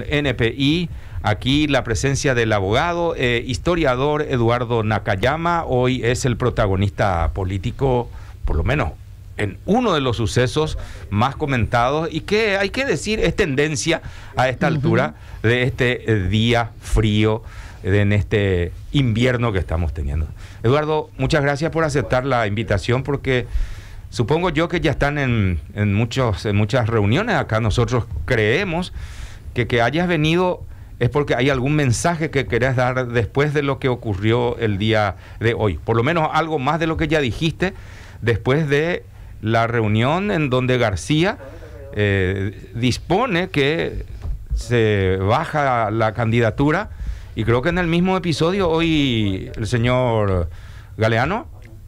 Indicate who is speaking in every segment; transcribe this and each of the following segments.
Speaker 1: NPI. Aquí la presencia del abogado, eh, historiador Eduardo Nakayama, hoy es el protagonista político, por lo menos en uno de los sucesos más comentados y que hay que decir es tendencia a esta altura de este eh, día frío, en este invierno que estamos teniendo. Eduardo, muchas gracias por aceptar la invitación porque supongo yo que ya están en, en, muchos, en muchas reuniones acá, nosotros creemos que que hayas venido es porque hay algún mensaje que querés dar después de lo que ocurrió el día de hoy. Por lo menos algo más de lo que ya dijiste después de la reunión en donde García eh, dispone que se baja la candidatura y creo que en el mismo episodio hoy el señor Galeano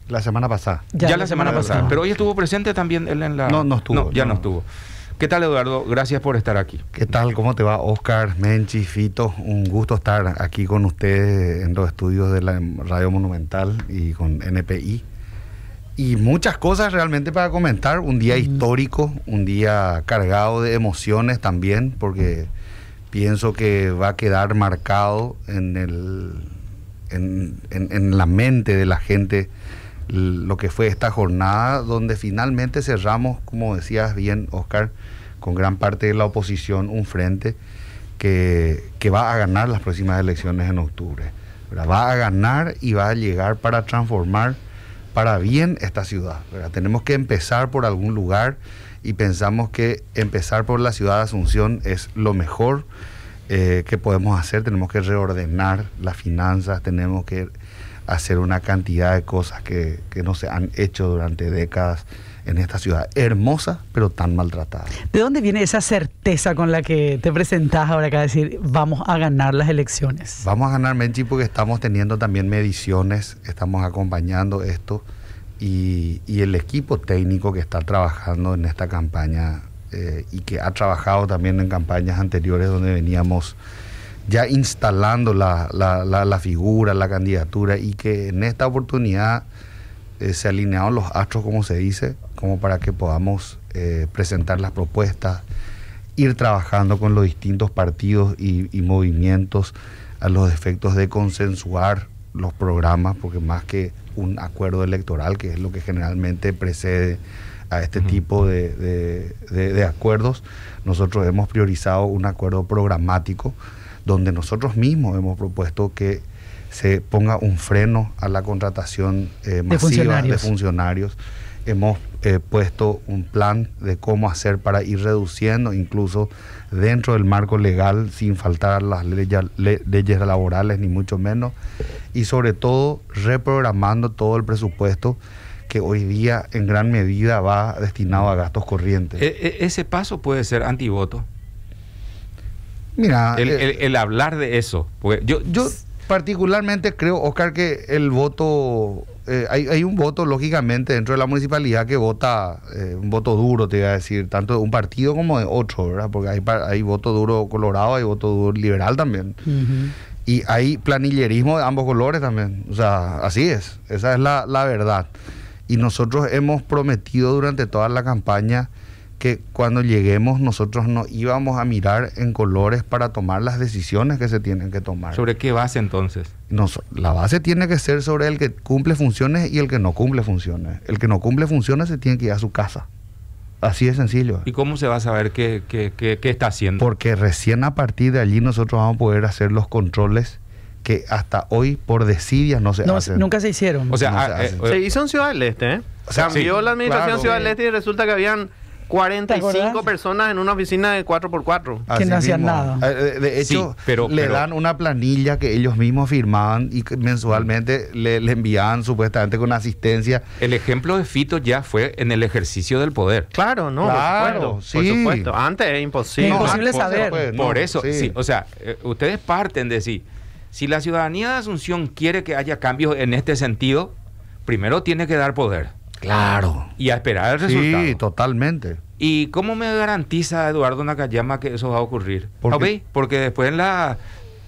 Speaker 1: la semana pasada. Ya, la, semana, pasada. Pero hoy estuvo presente también él en la. No, no estuvo. ya no estuvo. ¿Qué tal, Eduardo? Gracias por estar aquí. ¿Qué tal? ¿Cómo te va,
Speaker 2: Oscar, Menchi, Fito? Un gusto estar aquí con ustedes en los estudios de la Radio Monumental y con NPI. Y muchas cosas realmente para comentar. Un día mm. histórico, un día cargado de emociones también, porque pienso que va a quedar marcado en, el, en, en la mente de la gente lo que fue esta jornada, donde finalmente cerramos, como decías bien, Oscar, con gran parte de la oposición, un frente que, va a ganar las próximas elecciones en octubre. Va a ganar y va a llegar para transformar para bien esta ciudad. Tenemos que empezar por algún lugar y pensamos que empezar por la ciudad de Asunción es lo mejor eh, que podemos hacer. Tenemos que reordenar las finanzas, tenemos que hacer una cantidad de cosas que, no se han hecho durante décadas en esta ciudad hermosa, pero tan maltratada.
Speaker 3: ¿De dónde viene esa certeza con la que te presentás ahora acá a decir vamos a ganar las elecciones?
Speaker 2: Vamos a ganar, Menchi, porque estamos teniendo también mediciones, estamos acompañando esto y, el equipo técnico que está trabajando en esta campaña eh, y que ha trabajado también en campañas anteriores donde veníamos ya instalando la, la, la, figura, la candidatura y que en esta oportunidad eh, se alinearon los astros, como se dice, como para que podamos eh, presentar las propuestas, ir trabajando con los distintos partidos y, movimientos a los efectos de consensuar los programas, porque más que un acuerdo electoral, que es lo que generalmente precede a este tipo de acuerdos, nosotros hemos priorizado un acuerdo programático donde nosotros mismos hemos propuesto que se ponga un freno a la contratación eh, masiva de funcionarios. Hemos eh, puesto un plan de cómo hacer para ir reduciendo, incluso dentro del marco legal, sin faltar las leyes, laborales, ni mucho menos, y sobre todo reprogramando todo el presupuesto que hoy día en gran medida va
Speaker 1: destinado a gastos corrientes. E, e, ese paso puede ser antivoto.
Speaker 2: Mira, eh,
Speaker 1: el, hablar de eso. Porque yo, yo
Speaker 2: particularmente creo, Oscar, que el voto, eh, hay, hay, un voto lógicamente dentro de la municipalidad que vota, eh, un voto duro, te iba a decir, tanto de un partido como de otro, ¿verdad? Porque hay, hay voto duro colorado, hay voto duro liberal también. Y hay planillerismo de ambos colores también. O sea, así es, esa es la, la verdad. Y nosotros hemos prometido durante toda la campaña que cuando lleguemos nosotros no íbamos a mirar en colores para tomar las decisiones que se tienen que tomar.
Speaker 1: ¿Sobre qué base entonces?
Speaker 2: la base tiene que ser sobre el que cumple funciones y el que no cumple funciones. El que no cumple funciones se tiene que ir a su casa. Así de sencillo.
Speaker 1: ¿Y cómo se va a saber qué, qué, qué, está haciendo? Porque
Speaker 2: recién a partir de allí nosotros vamos a poder hacer los controles que hasta hoy por desidia no se
Speaker 4: hacen. Nunca se hicieron. O sea, se, hizo ah, en eh, eh, Ciudad del Este, ¿eh? O sea, Cambió la administración Ciudad del Este y resulta que habían 45 personas en una oficina de 4x4. que no hacían nada. Eh, eh, de hecho,
Speaker 2: pero, le dan una planilla que ellos mismos firmaban y mensualmente le, enviaban supuestamente con asistencia.
Speaker 1: El ejemplo de Fito ya fue en el ejercicio del poder. Claro, no, claro, por, Antes era imposible. imposible saber. Pues, por eso, sí. o sea, eh, ustedes parten de sí. Si la ciudadanía de Asunción quiere que haya cambios en este sentido, primero tiene que dar poder. Claro. Y a esperar el resultado. Sí, totalmente. ¿Y cómo me garantiza Eduardo Nakayama que eso va a ocurrir? Ah, porque después la...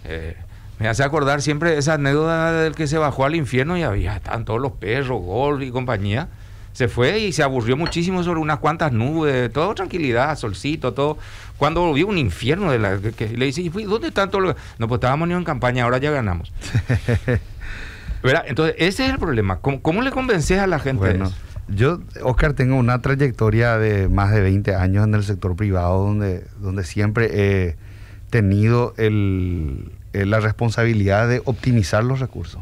Speaker 1: Eh, me hace acordar siempre esa anécdota del que se bajó al infierno y había estaban todos los perros, golf y compañía. Se fue y se aburrió muchísimo sobre unas cuantas nubes, todo tranquilidad, solcito, todo. Cuando vio un infierno, de la, que, le dice, ¿dónde están todos los.? No, pues estábamos ni en campaña, ahora ya ganamos. Entonces, ese es el problema. ¿Cómo, le convences a la gente de eso?
Speaker 2: Yo, Oscar, tengo una trayectoria de más de 20 años en el sector privado, donde, donde siempre he tenido el, la responsabilidad de optimizar los recursos.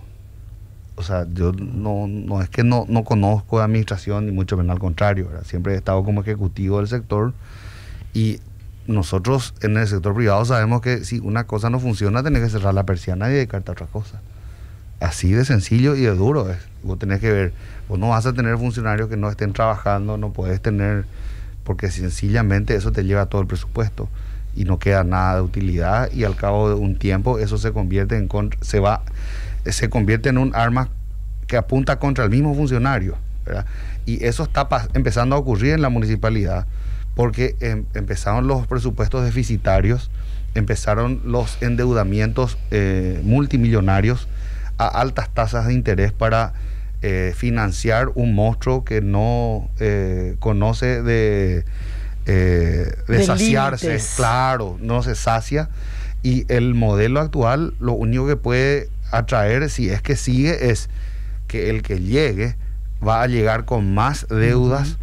Speaker 2: O sea, yo no, es que no, no conozco administración, ni mucho menos al contrario. Siempre he estado como ejecutivo del sector y nosotros en el sector privado sabemos que si una cosa no funciona, tenés que cerrar la persiana y dedicarte otra cosa. Así de sencillo y de duro es. Vos tenés que ver, vos no vas a tener funcionarios que no estén trabajando, no puedes tener, porque sencillamente eso te lleva todo el presupuesto y no queda nada de utilidad y al cabo de un tiempo eso se convierte en se va se convierte en un arma que apunta contra el mismo funcionario y eso está empezando a ocurrir en la municipalidad porque em, empezaron los presupuestos deficitarios empezaron los endeudamientos eh, multimillonarios a altas tasas de interés para eh, financiar un monstruo que no eh, conoce de, eh, saciarse, claro, no se sacia. Y el modelo actual lo único que puede atraer, si es que sigue, es que el que llegue va a llegar con más deudas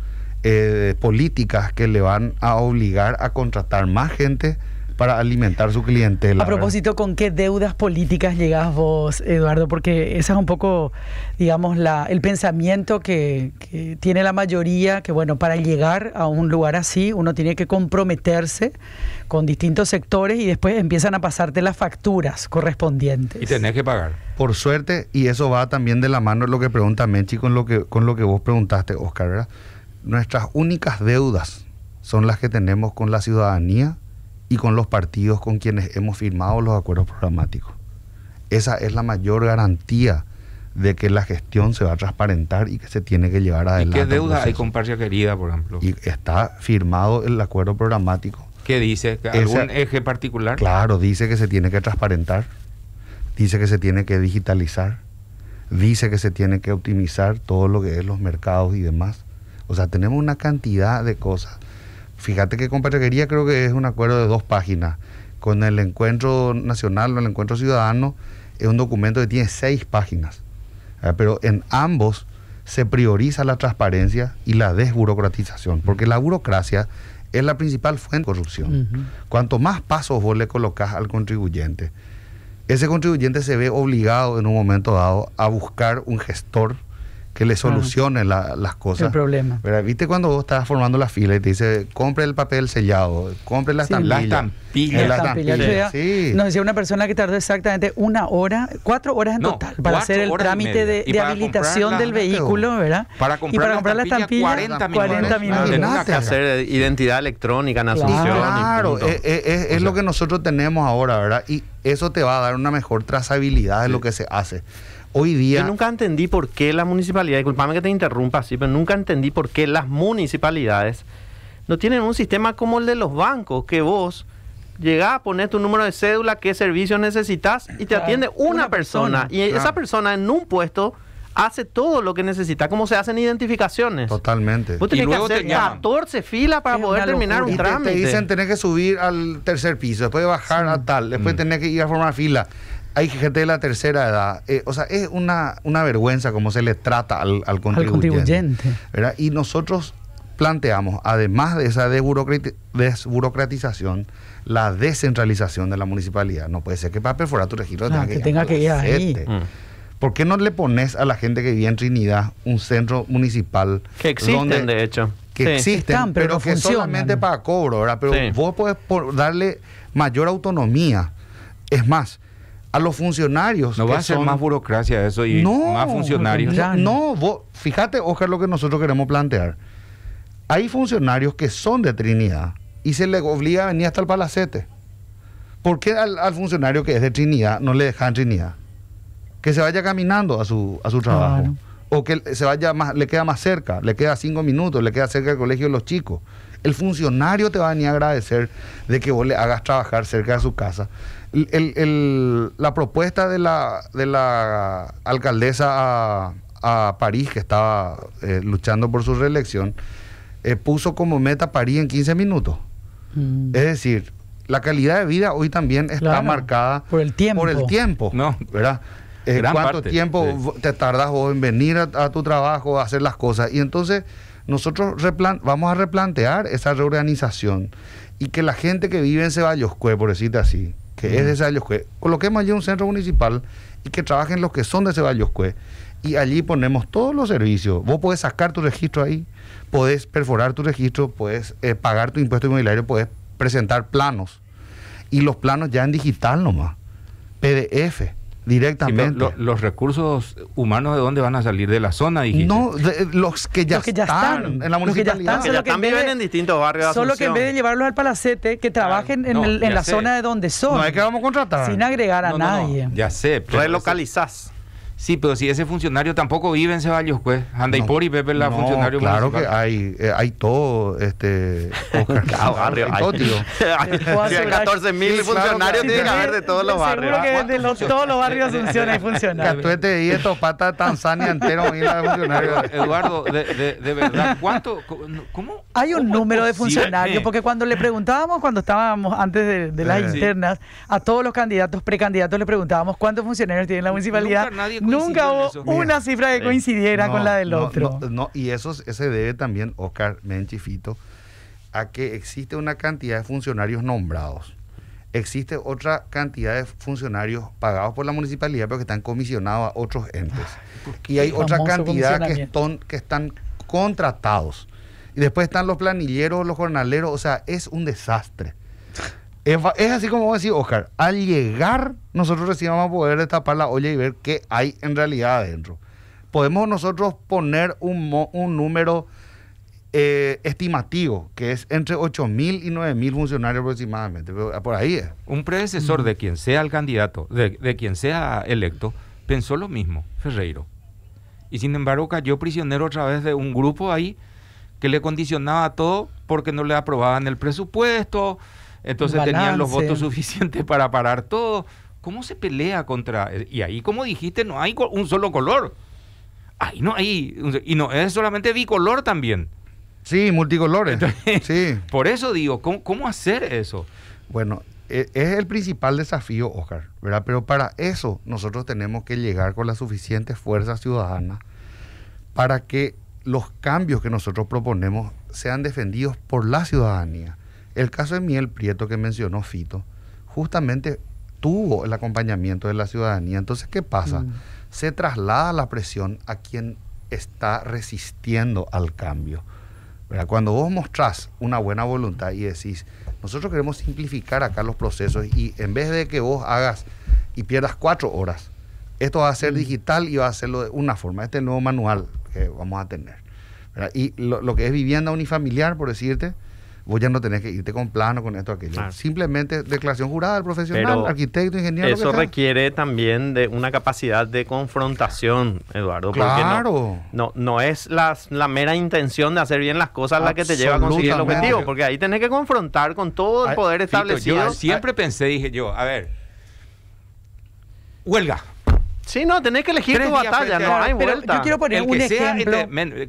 Speaker 2: políticas que le van a obligar a contratar más gente para alimentar su clientela. A propósito,
Speaker 3: ¿con qué deudas políticas llegás vos, Eduardo? Porque ese es un poco, digamos, la, el pensamiento que, tiene la mayoría, que bueno, para llegar a un lugar así uno tiene que comprometerse con distintos sectores y después empiezan a pasarte las facturas correspondientes. Y tenés
Speaker 1: que
Speaker 2: pagar. Por suerte, y eso va también de la mano lo que pregunta Menchi con lo que, con lo que vos preguntaste, Oscar, ¿verdad? Nuestras únicas deudas son las que tenemos con la ciudadanía y con los partidos con quienes hemos firmado los acuerdos programáticos. Esa es la mayor garantía de que la gestión se va a transparentar y que se tiene que llevar adelante. ¿Y qué deuda hay
Speaker 1: con Parcia Querida, por ejemplo?
Speaker 2: Y está firmado el acuerdo programático.
Speaker 1: ¿Qué dice? ¿Algún eje particular? Claro,
Speaker 2: dice que se tiene que transparentar, dice que se tiene que digitalizar, dice que se tiene que optimizar todo lo que es los mercados y demás. O sea, tenemos una cantidad de cosas Fíjate que con Pachaquería creo que es un acuerdo de dos páginas. Con el Encuentro Nacional o el Encuentro Ciudadano es un documento que tiene seis páginas. pero en ambos se prioriza la transparencia y la desburocratización, porque la burocracia es la principal fuente de corrupción. Cuanto más pasos vos le colocas al contribuyente, ese contribuyente se ve obligado en un momento dado a buscar un gestor que le solucione las cosas. El problema. pero ¿Viste cuando vos estabas formando la fila y te dice, compre el papel sellado, compre las sí, la
Speaker 3: Nos decía una persona que tardó exactamente una hora, cuatro horas en total, para hacer el trámite de, habilitación del vehículo, ¿verdad? Para comprar, y para comprar la estampilla, 40 40 que
Speaker 4: hacer identidad electrónica en Claro, eh,
Speaker 2: eh, es, lo que nosotros tenemos
Speaker 4: ahora, ¿verdad? Y eso te va a dar una mejor trazabilidad de lo que se hace hoy día. Yo nunca entendí por qué la municipalidad, disculpame que te interrumpa así, pero nunca entendí por qué las municipalidades no tienen un sistema como el de los bancos, que vos Llega, a poner tu número de cédula, qué servicio necesitas y te atiende una, persona, Y esa persona en un puesto hace todo lo que necesita, como se hacen identificaciones. Totalmente. Vos tenés que hacer
Speaker 2: 14
Speaker 4: filas para poder terminar un trámite. Te, dicen
Speaker 2: tenés que subir al tercer piso, después bajar a tal, después tener mm. tenés que ir a formar fila. Hay gente de la tercera edad. Eh, o sea, es una, una vergüenza cómo se le trata al, contribuyente. Al contribuyente. ¿verdad? Y nosotros planteamos, además de esa desburocratización, la descentralización de la municipalidad. No puede ser que para perforar tu registro que, ah, tenga que ir ahí. Mm. ¿Por qué no le pones a la gente que vive en Trinidad un centro municipal? Que existen, donde, de
Speaker 4: hecho. Que existen, pero, que solamente
Speaker 2: para cobro, Pero vos podés darle mayor autonomía. Es más, a los funcionarios. No va a ser más
Speaker 1: burocracia eso y más funcionarios. No, no
Speaker 2: vos, fíjate, Oscar, lo que nosotros queremos plantear hay funcionarios que son de Trinidad y se les obliga a venir hasta el Palacete. ¿Por qué al, funcionario que es de Trinidad no le dejan Trinidad? Que se vaya caminando a su, a su trabajo. O que se vaya más, le queda más cerca, le queda cinco minutos, le queda cerca del colegio de los chicos. El funcionario te va a venir a agradecer de que vos le hagas trabajar cerca de su casa. la propuesta de la, de la alcaldesa a, París, que estaba eh, luchando por su reelección, eh, puso como meta París en 15 minutos. Mm. Es decir, la calidad de vida hoy también está marcada por el tiempo. Por el tiempo ¿verdad? Eh, ¿Cuánto tiempo te tardas vos en venir a, tu trabajo, a hacer las cosas? Y entonces nosotros vamos a replantear esa reorganización y que la gente que vive en Ceballos Cue, por decirte así, que es mm. de Ceballos Cue, coloquemos allí un centro municipal y que trabajen los que son de Ceballos-Cue. Pues. Y allí ponemos todos los servicios. Vos podés sacar tu registro ahí, podés perforar tu registro, podés eh, pagar tu impuesto inmobiliario, podés presentar planos. Y los planos ya en digital nomás,
Speaker 1: PDF directamente. los recursos humanos de dónde van a salir de la zona, dijiste? No, eh, los que ya, están, en la municipalidad. que ya están, que en, distintos barrios. solo que en vez de
Speaker 3: llevarlos al palacete, que trabajen en, en la zona de donde son. No es que vamos a contratar. Sin agregar a nadie.
Speaker 1: ya sé. Relocalizás. Sí, pero si ese funcionario tampoco vive en Ceballos, pues. por no, Pepe, pues, la no, funcionario Claro que
Speaker 2: hay, eh, hay todo, este. barrio, hay, todo, tío.
Speaker 4: 14 mil funcionarios, claro,
Speaker 2: tiene que haber de todos los barrios. Seguro que de todos los barrios funciona y funcionarios. Catuete y estos patas Tanzania
Speaker 3: entero, mira, funcionario. Eduardo, de,
Speaker 1: de, verdad, ¿cuánto?
Speaker 3: ¿Cómo? Hay un número de funcionarios, porque cuando le preguntábamos, cuando estábamos antes de, las internas, a todos los candidatos, precandidatos, le preguntábamos cuántos funcionarios tiene la municipalidad. nadie Nunca hubo una cifra que coincidiera con la del otro.
Speaker 2: No, y eso se debe también, Oscar Menchifito, a que existe una cantidad de funcionarios nombrados. Existe otra cantidad de funcionarios pagados por la municipalidad, pero que están comisionados a otros entes. Ah, y hay otra cantidad que, que están contratados. Y después están los planilleros, los jornaleros, o sea, es un desastre. Es, así como a decir, Oscar. Al llegar, nosotros recién vamos a poder destapar la olla y ver qué hay en realidad adentro. Podemos nosotros poner un, un número eh, estimativo, que es entre 8.000 y 9.000 funcionarios aproximadamente. Ah, por ahí es.
Speaker 1: Un predecesor mm. de quien sea el candidato, de, de quien sea electo, pensó lo mismo, Ferreiro. Y sin embargo cayó prisionero otra vez de un grupo ahí que le condicionaba todo porque no le aprobaban el presupuesto, entonces tenían los votos suficientes para parar todo. ¿Cómo se pelea contra.? Eh, y ahí, como dijiste, no hay un solo color. Ahí no hay. Y no es solamente bicolor también. Sí, multicolores. sí. Por eso digo, ¿cómo, ¿cómo, hacer eso? Bueno, e, es el principal
Speaker 2: desafío, Oscar, ¿verdad? Pero para eso nosotros tenemos que llegar con la suficiente fuerza ciudadana para que los cambios que nosotros proponemos sean defendidos por la ciudadanía. El caso de miel Prieto que mencionó Fito, justamente tuvo el acompañamiento de la ciudadanía. Entonces, ¿qué pasa? Mm. Se traslada la presión a quien está resistiendo al cambio. ¿verdad? Cuando vos mostrás una buena voluntad y decís, nosotros queremos simplificar acá los procesos y en vez de que vos hagas y pierdas cuatro horas, esto va a ser mm. digital y va a hacerlo de una forma, este nuevo manual que vamos a tener. Y lo que es vivienda unifamiliar, por decirte, vos ya no tenés que irte con plano, con esto, aquello. Simplemente declaración jurada del profesional, arquitecto, ingeniero. Eso
Speaker 4: requiere también de una capacidad de confrontación, Eduardo. Claro. no, no, es la, mera intención de hacer bien las cosas la que te lleva a conseguir el objetivo, porque ahí tenés que confrontar con todo el poder establecido. yo siempre pensé, dije yo,
Speaker 1: a ver, huelga.
Speaker 4: Sí, no, tenés que elegir tu batalla, no hay vuelta. Yo quiero poner un ejemplo.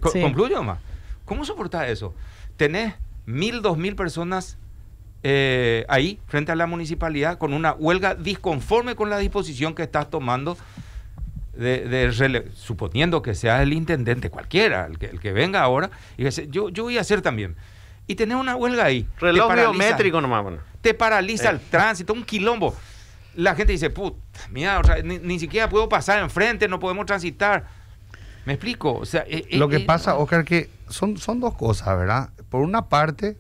Speaker 4: Concluyo
Speaker 1: más. ¿Cómo soportar eso? Tenés mil, dos mil personas eh, ahí frente a la municipalidad con una huelga disconforme con la disposición que estás tomando. De, suponiendo que sea el intendente cualquiera, el que, venga ahora, y dice, yo, yo voy a hacer también y tener una huelga ahí. Reloj te nomás. Te paraliza el eh. tránsito, un quilombo. La gente dice, puta mira, ni, siquiera puedo pasar enfrente, no podemos transitar. ¿Me explico? O sea, eh, eh, Lo que eh, pasa,
Speaker 2: Oscar, que son, son dos cosas, ¿verdad? Por una parte,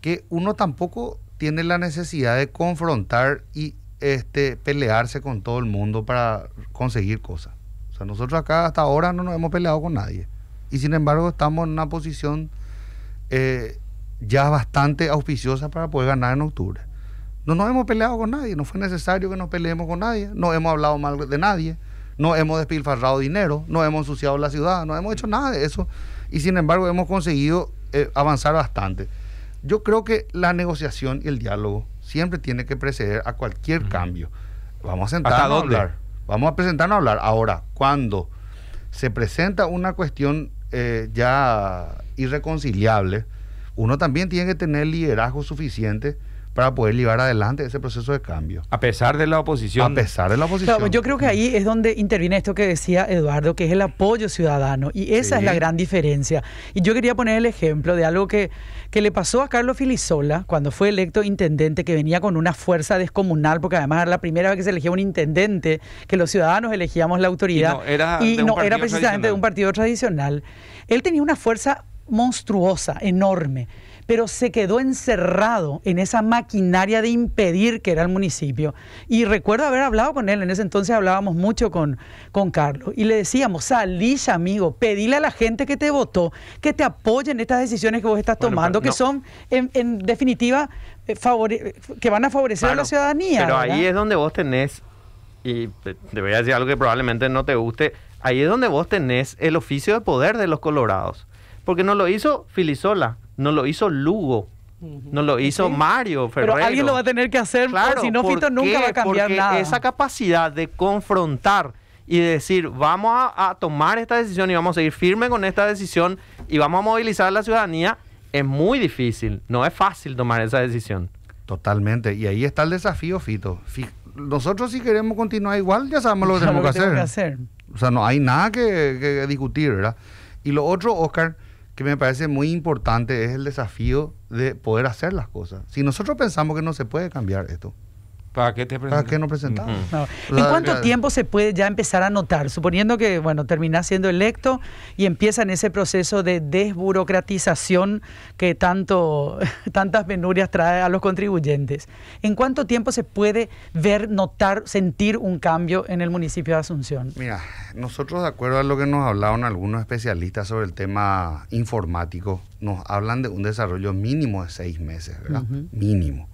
Speaker 2: que uno tampoco tiene la necesidad de confrontar y este, pelearse con todo el mundo para conseguir cosas. O sea, nosotros acá hasta ahora no nos hemos peleado con nadie. Y sin embargo, estamos en una posición ya bastante auspiciosa para poder ganar en octubre. No nos hemos peleado con nadie, no fue necesario que nos peleemos con nadie, no hemos hablado mal de nadie no hemos despilfarrado dinero, no hemos ensuciado la ciudad, no hemos hecho nada de eso y sin embargo hemos conseguido eh, avanzar bastante. Yo creo que la negociación y el diálogo siempre tiene que preceder a cualquier cambio. Vamos a sentarnos a hablar. Vamos a presentarnos a hablar. Ahora, cuando se presenta una cuestión eh, ya irreconciliable, uno también tiene que tener liderazgo suficiente para poder llevar adelante ese proceso de cambio.
Speaker 1: A pesar de la oposición. A pesar de la oposición. yo creo
Speaker 3: que ahí es donde interviene esto que decía Eduardo, que es el apoyo ciudadano. Y esa es la gran diferencia. Y yo quería poner el ejemplo de algo que, que le pasó a Carlos Filisola cuando fue electo intendente, que venía con una fuerza descomunal, porque además era la primera vez que se elegía un intendente, que los ciudadanos elegíamos la autoridad. Y no era, y no, era precisamente de un partido tradicional. Él tenía una fuerza monstruosa, enorme pero se quedó encerrado en esa maquinaria de impedir que era el municipio. Y recuerdo haber hablado con él, en ese entonces hablábamos mucho con, con Carlos, y le decíamos, salí amigo, pedile a la gente que te votó que te apoyen estas decisiones que vos estás tomando, que son, en, definitiva, eh, que van a favorecer a la ciudadanía. Pero ahí es
Speaker 4: donde vos tenés, y te voy a decir algo que probablemente no te guste, ahí es donde vos tenés el oficio de poder de los colorados. Porque no lo hizo Filisola, no lo hizo Lugo, no lo hizo Mario Ferrero. Pero alguien lo va a
Speaker 3: tener que hacer, si no Fito nunca va a cambiar Porque nada. Esa
Speaker 4: capacidad de confrontar y decir, vamos a, tomar esta decisión y vamos a ir firme con esta decisión y vamos a movilizar a la ciudadanía, es muy difícil. No es fácil tomar esa decisión. Totalmente. Y ahí está el desafío, Fito.
Speaker 2: nosotros si queremos continuar igual, ya sabemos lo que, tenemos, que, hacer. hacer. O sea, no hay nada que, discutir, ¿verdad? Y lo otro, Oscar, que me parece muy importante es el desafío de poder hacer las cosas. Si nosotros pensamos que no se puede cambiar esto,
Speaker 1: ¿Para qué
Speaker 3: te ¿Para
Speaker 2: no presentamos? ¿En cuánto tiempo
Speaker 3: se puede ya empezar a notar? Suponiendo que, bueno, termina siendo electo y empieza en ese proceso de desburocratización que tanto, tantas penurias trae a los contribuyentes. ¿En cuánto tiempo se puede ver, notar, sentir un cambio en el municipio de Asunción?
Speaker 2: Mira, nosotros, de acuerdo a lo que nos hablaron algunos especialistas sobre el tema informático, nos hablan de un desarrollo mínimo de seis meses, ¿verdad? Mínimo.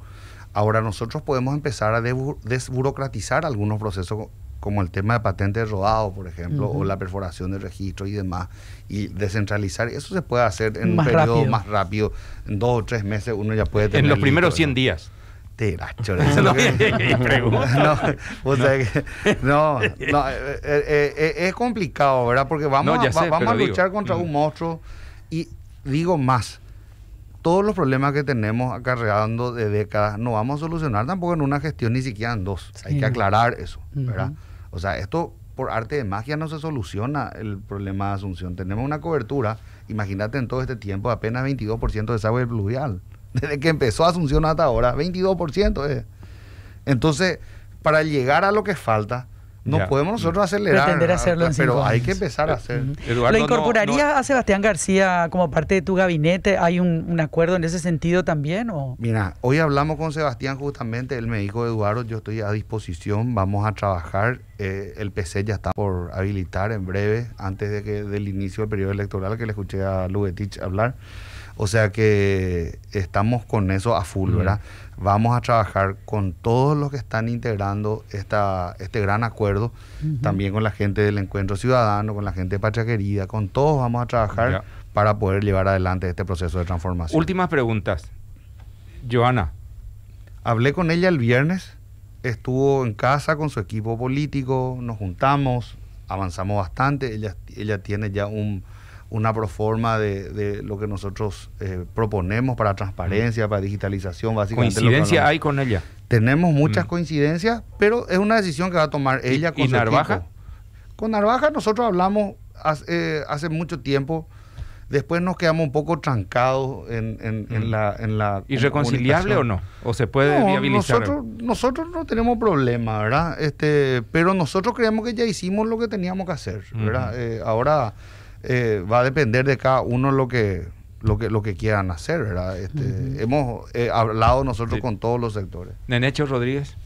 Speaker 2: Ahora nosotros podemos empezar a desburocratizar algunos procesos como el tema de patentes de rodado, por ejemplo, o la perforación de registro y demás, y descentralizar. Eso se puede hacer en un periodo más rápido, en dos o tres meses uno ya puede tener... En los primeros 100 días. Tiracho, eso no, es que, no, sea eh, Que, eh, eh, es complicado, ¿verdad? Porque vamos, a, luchar contra un monstruo y digo más, todos los problemas que tenemos acarreando de décadas no vamos a solucionar tampoco en una gestión ni siquiera en dos. Hay que aclarar eso, ¿verdad? O sea, esto por arte de magia no se soluciona el problema de Asunción. Tenemos una cobertura, imagínate en todo este tiempo, apenas 22% de desagüe pluvial. Desde que empezó Asunción hasta ahora, 22%. Entonces, para llegar a lo que falta, no podemos nosotros acelerar. Pero hay que empezar a hacer. ¿Lo incorporaría
Speaker 3: a Sebastián García como parte de tu gabinete? ¿Hay un, acuerdo en ese sentido también? O?
Speaker 2: Mira, hoy hablamos con Sebastián justamente. Él me dijo, Eduardo, yo estoy a disposición, vamos a trabajar. Eh, el PC ya está por habilitar en breve, antes de que del inicio del periodo electoral, que le escuché a Lugetich hablar. O sea que estamos con eso a full, ¿verdad? Vamos a trabajar con todos los que están integrando esta, este gran acuerdo, también con la gente del Encuentro Ciudadano, con la gente de Patria Querida, con todos vamos a trabajar para poder llevar adelante este proceso de transformación.
Speaker 1: Últimas preguntas. Joana.
Speaker 2: Hablé con ella el viernes, estuvo en casa con su equipo político, nos juntamos, avanzamos bastante, ella tiene ya un una proforma de, lo que nosotros eh, proponemos para transparencia, para digitalización, básicamente. ¿Coincidencia hay con ella? Tenemos muchas mm. coincidencias, pero es una decisión que va a tomar ella con ¿Y Narvaja? Con Narvaja nosotros hablamos eh, hace, mucho tiempo, después nos quedamos un poco trancados en, mm. la, ¿Irreconciliable o no? ¿O se puede viabilizar? Nosotros, nosotros no tenemos problema, ¿verdad? Este, pero nosotros creemos que ya hicimos lo que teníamos que hacer, ¿verdad? Eh, ahora eh, va a depender de cada uno lo que lo que, lo que quieran hacer, ¿verdad? Este, hemos eh, hablado nosotros con todos los sectores.
Speaker 1: Nenecho Rodríguez.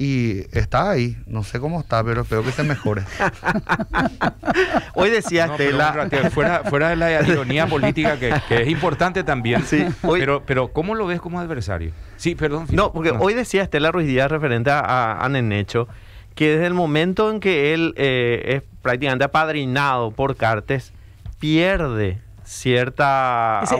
Speaker 2: Y está ahí, no sé cómo está, pero espero que se mejore.
Speaker 1: Hoy decía Estela fuera, fuera de la ironía política, que, es importante también. Sí, pero, pero, ¿cómo lo ves como adversario? Sí, perdón.
Speaker 4: No, porque hoy decía Estela Ruiz Díaz, referente a, Nenecho, que desde el momento en que él eh, es prácticamente apadrinado por Cartes, pierde cierta Ese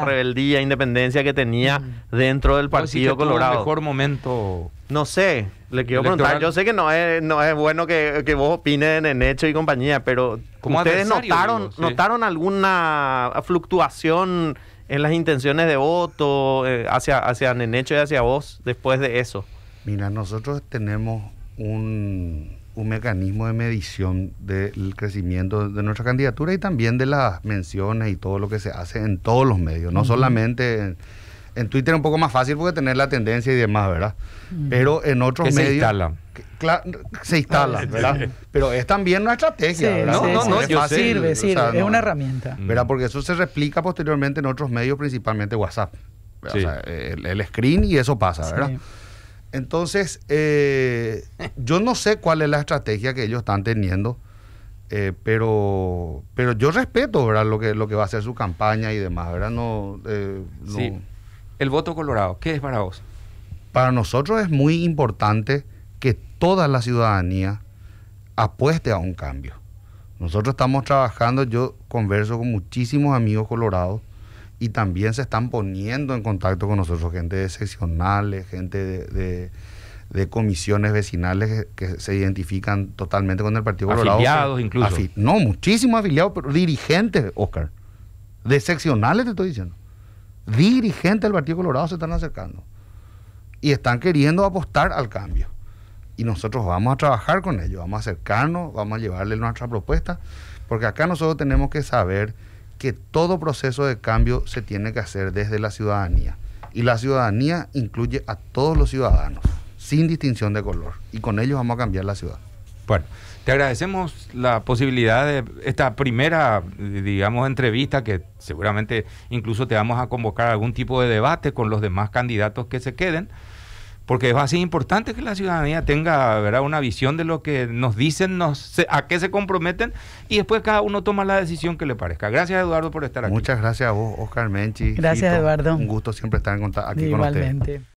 Speaker 4: rebeldía. independencia que tenía mm. dentro del Partido Colorado. El mejor momento. No sé, le quiero preguntar. Yo sé que no es, no es bueno que, vos opines en hecho y compañía, pero ¿ustedes notaron, notaron alguna fluctuación en las intenciones de voto eh, hacia, hacia Nenecho y hacia vos después de eso?
Speaker 2: Mira, nosotros tenemos un un mecanismo de medición del crecimiento de nuestra candidatura y también de las menciones y todo lo que se hace en todos los medios, no solamente en, Twitter un poco más fácil porque tener la tendencia y demás, ¿verdad? Pero en otros medios... Se instala. se instala, ¿verdad? Pero es también una estrategia, ¿verdad? no, no, sirve, es una
Speaker 3: herramienta. ¿Verdad?
Speaker 2: Mm. Porque eso se replica posteriormente en otros medios, principalmente WhatsApp. O sea, el, el, screen y eso pasa, ¿verdad? Entonces, eh, yo no sé cuál es la estrategia que ellos están teniendo, eh, pero, pero yo respeto ¿verdad? Lo, que, lo que va a ser su campaña y demás, ¿verdad? Eh,
Speaker 1: no, Sí. El voto colorado, ¿qué es para vos?
Speaker 2: Para nosotros es muy importante que toda la ciudadanía apueste a un cambio. Nosotros estamos trabajando, yo converso con muchísimos amigos colorados y también se están poniendo en contacto con nosotros gente de seccionales, gente de, comisiones vecinales que, se identifican totalmente con el Partido Colorado. Afiliados incluso. no, muchísimos afiliados, pero dirigentes, Oscar. De seccionales te estoy diciendo. Dirigentes del Partido Colorado se están acercando y están queriendo apostar al cambio. Y nosotros vamos a trabajar con ellos, vamos a acercarnos, vamos a llevarles nuestra propuesta, porque acá nosotros tenemos que saber que todo proceso de cambio se tiene que hacer desde la ciudadanía. Y la ciudadanía incluye a todos los ciudadanos, sin distinción de color. Y con ellos vamos a cambiar la ciudad.
Speaker 1: Bueno, te agradecemos la posibilidad de esta primera, digamos, entrevista que seguramente incluso te vamos a convocar a algún tipo de debate con los demás candidatos que se queden porque es así importante que la ciudadanía tenga ¿verdad? una visión de lo que nos dicen, nos, a qué se comprometen y después cada uno toma la decisión que le parezca. Gracias Eduardo por estar aquí. Muchas gracias a vos, Oscar Menchi. Gracias Eduardo. Un
Speaker 2: gusto siempre estar aquí con ustedes.